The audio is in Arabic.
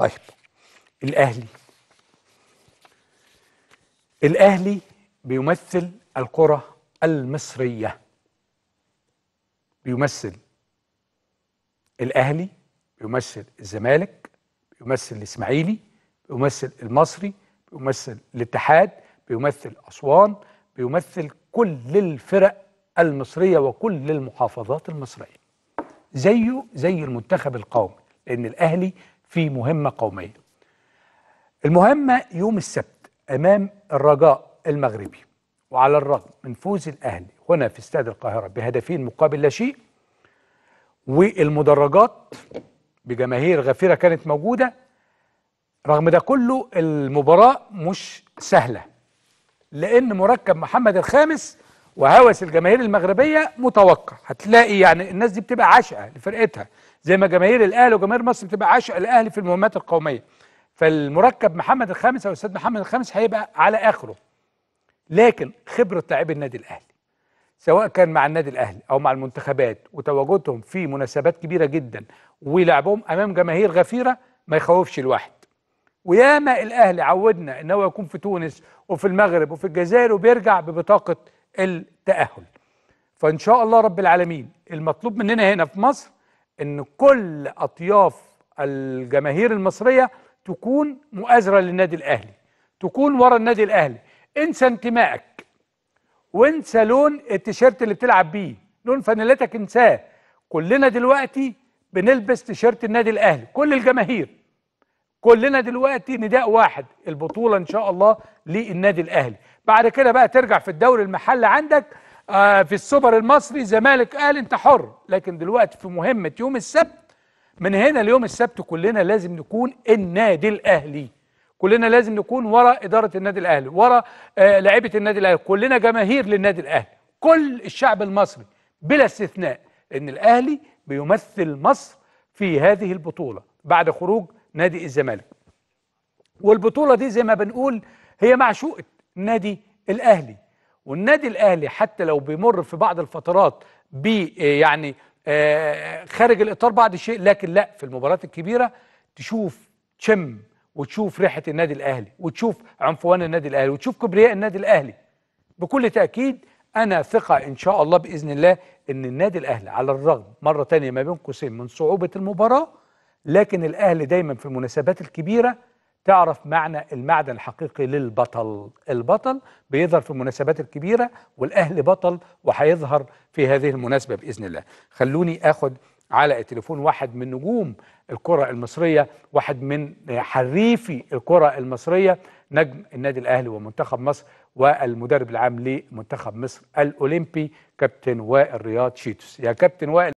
طيب الأهلي الأهلي بيمثل الكرة المصرية بيمثل الأهلي بيمثل الزمالك بيمثل الإسماعيلي بيمثل المصري بيمثل الاتحاد بيمثل أسوان بيمثل كل الفرق المصرية وكل المحافظات المصرية زيه زي المنتخب القومي لأن الأهلي في مهمة قومية المهمة يوم السبت أمام الرجاء المغربي وعلى الرغم من فوز الأهلي هنا في استاد القاهرة بهدفين مقابل لا شيء والمدرجات بجماهير غفيرة كانت موجودة رغم ده كله المباراة مش سهلة لأن مركب محمد الخامس وهوس الجماهير المغربيه متوقع هتلاقي يعني الناس دي بتبقى عاشقه لفرقتها زي ما جماهير الاهلي وجماهير مصر بتبقى عاشقه الاهلي في المهمات القوميه فالمركب محمد الخامس او الاستاذ محمد الخامس هيبقى على اخره لكن خبره لاعبي النادي الاهلي سواء كان مع النادي الاهلي او مع المنتخبات وتواجدهم في مناسبات كبيره جدا ولعبهم امام جماهير غفيره ما يخوفش الواحد وياما الاهلي عودنا ان هو يكون في تونس وفي المغرب وفي الجزائر وبيرجع ببطاقه التأهل فإن شاء الله رب العالمين المطلوب مننا هنا في مصر إن كل أطياف الجماهير المصرية تكون مؤازرة للنادي الأهلي تكون ورا النادي الأهلي انسى انتمائك وانسى لون التيشيرت اللي بتلعب بيه لون فانيلتك انساه كلنا دلوقتي بنلبس تيشيرت النادي الأهلي كل الجماهير كلنا دلوقتي نداء واحد البطوله ان شاء الله للنادي الاهلي بعد كده بقى ترجع في الدوري المحلي عندك آه في السوبر المصري زمالك قال انت حر لكن دلوقتي في مهمه يوم السبت من هنا ليوم السبت كلنا لازم نكون النادي الاهلي كلنا لازم نكون ورا اداره النادي الاهلي ورا آه لعيبه النادي الاهلي كلنا جماهير للنادي الاهلي كل الشعب المصري بلا استثناء ان الاهلي بيمثل مصر في هذه البطوله بعد خروج نادي الزمالك والبطولة دي زي ما بنقول هي معشوقة نادي الأهلي والنادي الأهلي حتى لو بيمر في بعض الفترات بي يعني آه، خارج الإطار بعض الشيء لكن لا في المباريات الكبيرة تشوف تشم وتشوف ريحة النادي الأهلي وتشوف عنفوان النادي الأهلي وتشوف كبرياء النادي الأهلي بكل تأكيد أنا ثقة إن شاء الله بإذن الله إن النادي الأهلي على الرغم مرة تانية ما بين قوسين من صعوبة المباراة لكن الأهل دايما في المناسبات الكبيرة تعرف معنى المعدن الحقيقي للبطل البطل بيظهر في المناسبات الكبيرة والأهل بطل وهيظهر في هذه المناسبة بإذن الله خلوني أخد على التليفون واحد من نجوم الكرة المصرية واحد من حريفي الكرة المصرية نجم النادي الأهلي ومنتخب مصر والمدرب العام لمنتخب مصر الأولمبي كابتن وائل رياض شيتوس يا كابتن وائل